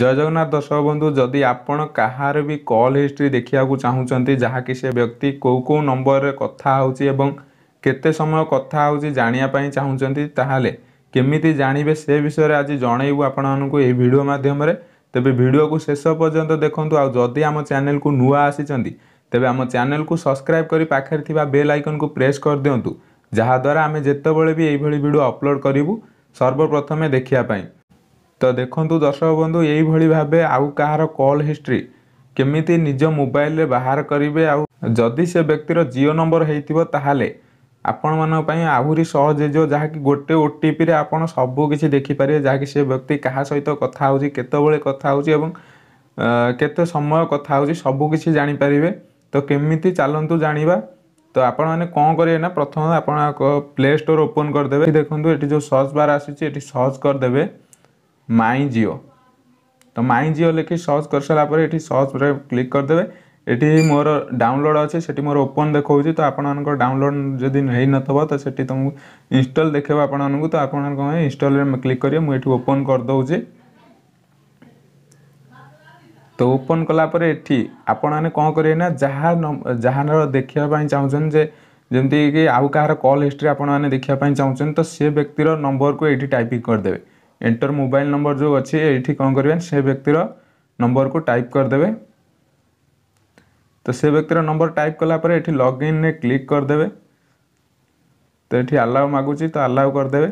জয় জগন্নাথ দর্শক বন্ধু যদি আপন কাହାର ବି କଲ୍ ହିଷ୍ଟ୍ରି ଦେଖିବାକୁ ଚାହୁଁଛନ୍ତି ଯାହାକି ସେ ବ୍ୟକ୍ତି କେଉଁ କେଉଁ ନମ୍ବରରେ କଥା ହେଉଛି ଏବଂ କେତେ ସମୟ କଥା ହେଉଛି ଜାଣିବା ପାଇଁ ଚାହୁଁଛନ୍ତି ତାହେଲେ କେମିତି ଜାଣିବେ ସେ ବିଷୟରେ ଆଜି ଜଣେଇବୁ ଆପଣମାନଙ୍କୁ ଏହି ଭିଡ଼ିଓ ମାଧ୍ୟମରେ ତେବେ ଭିଡ଼ିଓକୁ ଶେଷ ପର୍ଯ୍ୟନ୍ତ ଦେଖନ୍ତୁ ଆଉ ଯଦି ଆମ ଚ୍ୟାନେଲକୁ ନୂଆ ଆସିଛନ୍ତି ତେବେ ଆମ ଚ୍ୟାନେଲକୁ ସବସ୍କ୍ରାଇବ୍ କରି ପାଖରେ ଥିବା ବେଲ୍ ଆଇକନ୍କୁ ପ୍ରେସ୍ କରିଦିଅନ୍ତୁ ଯାହାଦ୍ୱାରା ଆମେ ଯେତେବେଳେ ବି ଏଇଭଳି ଭିଡ଼ିଓ ଅପଲୋଡ଼ କରିବୁ ସର୍ବପ୍ରଥମେ ଦେଖିବା ପାଇଁ ତ ଦେଖନ୍ତୁ ଦର୍ଶକ ବନ୍ଧୁ ଏଇଭଳି ଭାବେ ଆଉ କାହାର କଲ୍ ହିଷ୍ଟ୍ରି କେମିତି ନିଜ ମୋବାଇଲରେ ବାହାର କରିବେ ଆଉ ଯଦି ସେ ବ୍ୟକ୍ତିର ଜିଓ ନମ୍ବର ହେଇଥିବ ତାହେଲେ ଆପଣମାନଙ୍କ ପାଇଁ ଆହୁରି ସହଜ ହେଇଯିବ ଯାହାକି ଗୋଟେ ଓଟିପିରେ ଆପଣ ସବୁ କିଛି ଦେଖିପାରିବେ ଯାହାକି ସେ ବ୍ୟକ୍ତି କାହା ସହିତ କଥା ହେଉଛି କେତେବେଳେ କଥା ହେଉଛି ଏବଂ କେତେ ସମୟ କଥା ହେଉଛି ସବୁ କିଛି ଜାଣିପାରିବେ ତ କେମିତି ଚାଲନ୍ତୁ ଜାଣିବା ତ ଆପଣମାନେ କ'ଣ କରିବେ ନା ପ୍ରଥମେ ଆପଣ ପ୍ଲେ ଷ୍ଟୋର୍ ଓପନ୍ କରିଦେବେ ଦେଖନ୍ତୁ ଏଠି ଯେଉଁ ସର୍ଚ୍ଚ ବାର୍ ଆସୁଛି ଏଠି ସର୍ଚ୍ଚ କରିଦେବେ ମାଇଁ ଜିଓ ତ ମାଇଁ ଜିଓ ଲେଖି ସର୍ଚ୍ଚ କରିସାରିଲା ପରେ ଏଠି ସର୍ଚ୍ଚରେ କ୍ଲିକ୍ କରିଦେବେ ଏଠି ମୋର ଡାଉନଲୋଡ଼୍ ଅଛି ସେଠି ମୋର ଓପନ୍ ଦେଖାଉଛି ତ ଆପଣମାନଙ୍କର ଡାଉନଲୋଡ଼୍ ଯଦି ହେଇନଥିବ ତ ସେଠି ତୁମକୁ ଇନଷ୍ଟଲ୍ ଦେଖେଇବ ଆପଣମାନଙ୍କୁ ତ ଆପଣମାନଙ୍କ ପାଇଁ ଇନଷ୍ଟଲ୍ରେ କ୍ଲିକ୍ କରିବେ ମୁଁ ଏଠି ଓପନ୍ କରିଦେଉଛି ତ ଓପନ୍ କଲାପରେ ଏଠି ଆପଣମାନେ କ'ଣ କରିବେ ନା ଯାହା ଯାହାର ଦେଖିବା ପାଇଁ ଚାହୁଁଛନ୍ତି ଯେ ଯେମିତିକି ଆଉ କାହାର କଲ୍ ହିଷ୍ଟ୍ରି ଆପଣମାନେ ଦେଖିବା ପାଇଁ ଚାହୁଁଛନ୍ତି ତ ସେ ବ୍ୟକ୍ତିର ନମ୍ବରକୁ ଏଇଠି ଟାଇପିଂ କରିଦେବେ ଏଣ୍ଟର ମୋବାଇଲ ନମ୍ବର ଯେଉଁ ଅଛି ଏଇଠି କ'ଣ କରିବେ ସେ ବ୍ୟକ୍ତିର ନମ୍ବରକୁ ଟାଇପ୍ କରିଦେବେ ତ ସେ ବ୍ୟକ୍ତିର ନମ୍ବର ଟାଇପ୍ କଲା ପରେ ଏଠି ଲଗ୍ଇନ୍ରେ କ୍ଲିକ୍ କରିଦେବେ ତ ଏଠି ଆଲାଉ ମାଗୁଛି ତ ଆଲାଉ କରିଦେବେ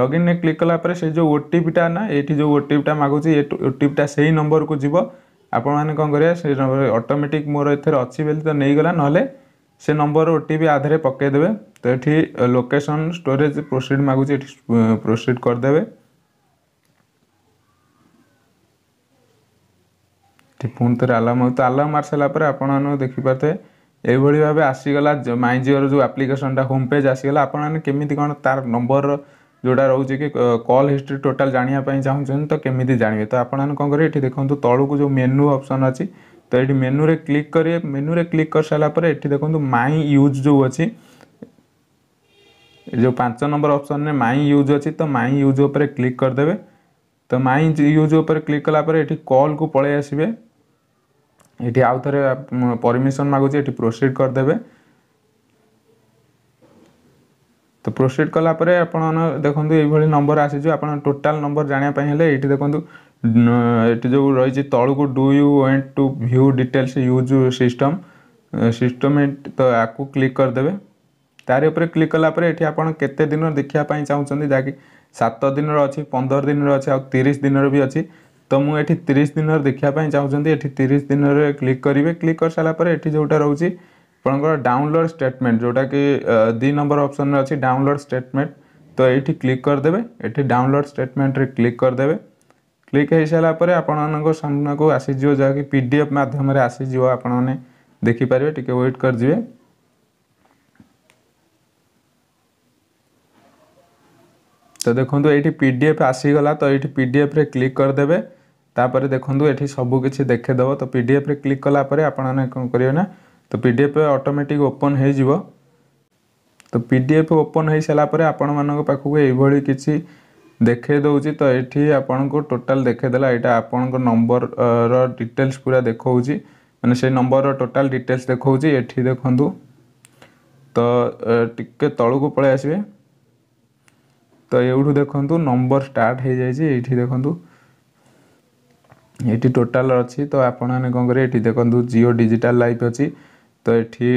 ଲଗ୍ଇନ୍ରେ କ୍ଲିକ୍ କଲା ପରେ ସେ ଯେଉଁ ଓଟିପିଟା ନା ଏଇଠି ଯେଉଁ ଓଟିପିଟା ମାଗୁଛି ଏ ଓଟିପିଟା ସେଇ ନମ୍ବରକୁ ଯିବ ଆପଣମାନେ କ'ଣ କରିବେ ସେ ନମ୍ବର ଅଟୋମେଟିକ୍ ମୋର ଏଥିରେ ଅଛି ବୋଲି ତ ନେଇଗଲା ନହେଲେ ସେ ନମ୍ବର ଓଟିପି ଆଧାରେ ପକାଇଦେବେ ତ ଏଠି ଲୋକେସନ୍ ଷ୍ଟୋରେଜ୍ ପ୍ରୋସିଡ଼ ମାଗୁଛି ଏଠି ପ୍ରୋସିଡ଼ କରିଦେବେ ଏଠି ପୁଣି ଥରେ ଆଲାର୍ମ ହେଉଛି ଆଲାର୍ମ ମାରିସାରିଲା ପରେ ଆପଣମାନଙ୍କୁ ଦେଖିପାରୁଥିବେ ଏଇଭଳି ଭାବେ ଆସିଗଲା ମାଇଁ ଜିଓର ଯେଉଁ ଆପ୍ଲିକେସନଟା ହୋମ୍ ପେଜ୍ ଆସିଗଲା ଆପଣମାନେ କେମିତି କ'ଣ ତାର ନମ୍ବର ଯେଉଁଟା ରହୁଛି କି କଲ୍ ହିଷ୍ଟ୍ରି ଟୋଟାଲ୍ ଜାଣିବା ପାଇଁ ଚାହୁଁଛନ୍ତି ତ କେମିତି ଜାଣିବେ ତ ଆପଣମାନେ କ'ଣ କରିବେ ଏଠି ଦେଖନ୍ତୁ ତଳକୁ ଯେଉଁ ମେନୁ ଅପସନ୍ ଅଛି ତ ଏଠି ମେନୁରେ କ୍ଲିକ୍ କରିବେ ମେନୁରେ କ୍ଲିକ୍ କରିସାରିଲା ପରେ ଏଠି ଦେଖନ୍ତୁ ମାଇଁ ୟୁଜ୍ ଯେଉଁ ଅଛି ଯେଉଁ ପାଞ୍ଚ ନମ୍ବର ଅପସନ୍ରେ ମାଇଁ ୟୁଜ୍ ଅଛି ତ ମାଇଁ ୟୁଜ୍ ଉପରେ କ୍ଲିକ୍ କରିଦେବେ ତ ମାଇଁ ୟୁଜ୍ ଉପରେ କ୍ଲିକ୍ କଲା ପରେ ଏଠି କଲ୍କୁ ପଳେଇ ଆସିବେ ଏଠି ଆଉ ଥରେ ପରମିସନ୍ ମାଗୁଛି ଏଠି ପ୍ରୋସିଡ଼ କରିଦେବେ তো প্রোসিড কলা পরে আপনার দেখুন এইভাবে নম্বর আসিযোগ আপনার টোটাল নম্বর জাঁয়া হলে এইটি দেখুন এটি যে রয়েছে তলকু do you want to view details use system system তো আকু ক্লিক করেদেবে তার উপরে ক্লিক কলাপরে এটি আপনার কেতে দিন দেখা চাহুমান যা কি সাত দিনর অ পনের দিনর অ তিরিশ দিনর বি অ तो मुझे तीस दिन देखापी चाहूँगी ये तीस दिन क्लिक करेंगे क्लिक कर सारापर ये जोटा रोच डाउनलोड स्टेटमेंट जोटा कि दु नंबर अप्सन अच्छी डाउनलोड स्टेटमेंट तो ये क्लिक करदे ये डाउनलोड स्टेटमेंट रे क्लिक करदे क्लिक हो सारापर को आसीज जहाँकि पी डी एफ मध्यम आसीज आपने देखिपर टे वेट कर जीवे तो देखो ये पी डी एफ आसीगला तो ये पी डी एफ क्लिक करदे ତାପରେ ଦେଖନ୍ତୁ ଏଠି ସବୁକିଛି ଦେଖେଇଦେବ ତ ପିଡ଼ିଏଫ୍ରେ କ୍ଲିକ୍ କଲାପରେ ଆପଣମାନେ କ'ଣ କରିବେ ନା ତ ପିଡ଼ିଏଫ୍ ଅଟୋମେଟିକ୍ ଓପନ୍ ହେଇଯିବ ତ ପିଡ଼ିଏଫ୍ ଓପନ୍ ହେଇସାରିଲା ପରେ ଆପଣମାନଙ୍କ ପାଖକୁ ଏଇଭଳି କିଛି ଦେଖେଇ ଦେଉଛି ତ ଏଠି ଆପଣଙ୍କୁ ଟୋଟାଲ୍ ଦେଖେଇଦେଲା ଏଇଟା ଆପଣଙ୍କ ନମ୍ବରର ଡିଟେଲ୍ସ ପୁରା ଦେଖାଉଛି ମାନେ ସେଇ ନମ୍ବରର ଟୋଟାଲ୍ ଡିଟେଲ୍ସ ଦେଖାଉଛି ଏଠି ଦେଖନ୍ତୁ ତ ଟିକେ ତଳକୁ ପଳେଇ ଆସିବେ ତ ଏଇଠୁ ଦେଖନ୍ତୁ ନମ୍ବର ଷ୍ଟାର୍ଟ ହେଇଯାଇଛି ଏଇଠି ଦେଖନ୍ତୁ ଏଠି ଟୋଟାଲ୍ ଅଛି ତ ଆପଣମାନେ କ'ଣ କରିବେ ଏଠି ଦେଖନ୍ତୁ ଜିଓ ଡିଜିଟାଲ୍ ଲାଇଫ୍ ଅଛି ତ ଏଠି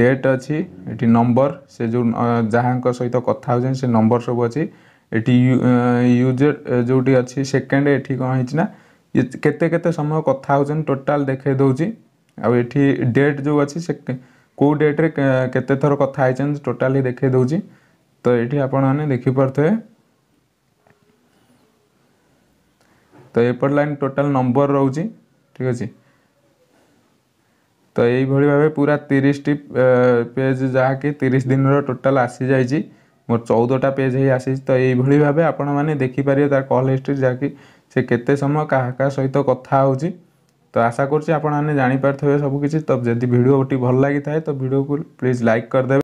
ଡେଟ୍ ଅଛି ଏଠି ନମ୍ବର ସେ ଯେଉଁ ଯାହାଙ୍କ ସହିତ କଥା ହେଉଛନ୍ତି ସେ ନମ୍ବର ସବୁ ଅଛି ଏଠି ୟୁଜର୍ ଯେଉଁଠି ଅଛି ସେକେଣ୍ଡ ଏଠି କ'ଣ ହେଇଛି ନା କେତେ କେତେ ସମୟ କଥା ହେଉଛନ୍ତି ଟୋଟାଲ୍ ଦେଖାଇ ଦେଉଛି ଆଉ ଏଠି ଡେଟ୍ ଯେଉଁ ଅଛି ସେ କେଉଁ ଡେଟ୍ରେ କେତେ ଥର କଥା ହେଇଛନ୍ତି ଟୋଟାଲି ଦେଖାଇ ଦେଉଛି ତ ଏଠି ଆପଣମାନେ ଦେଖିପାରୁଥିବେ তো এপট লাইন টোটাল নম্বর রয়েছে ঠিক আছে তো এইভাবে ভাবে পুরা তিরিশটি পেজ যাকে তিরিশ দিনর টোটাল আসি যাই মোট চৌদটা পেজ হয়ে আসিছে তো এইভাবে ভাবে আপনার দেখিপারে তার কল হিস্ট্রি যাকে সে কেতে সময় কাহা কাহা সহিত কথা হচ্ছে তো আশা করছি আপনার জাঁপারি সবকিছু তো যদি ভিডিওটি ভাল লাগি থাকে তো ভিডিওকে প্লিজ লাইক করে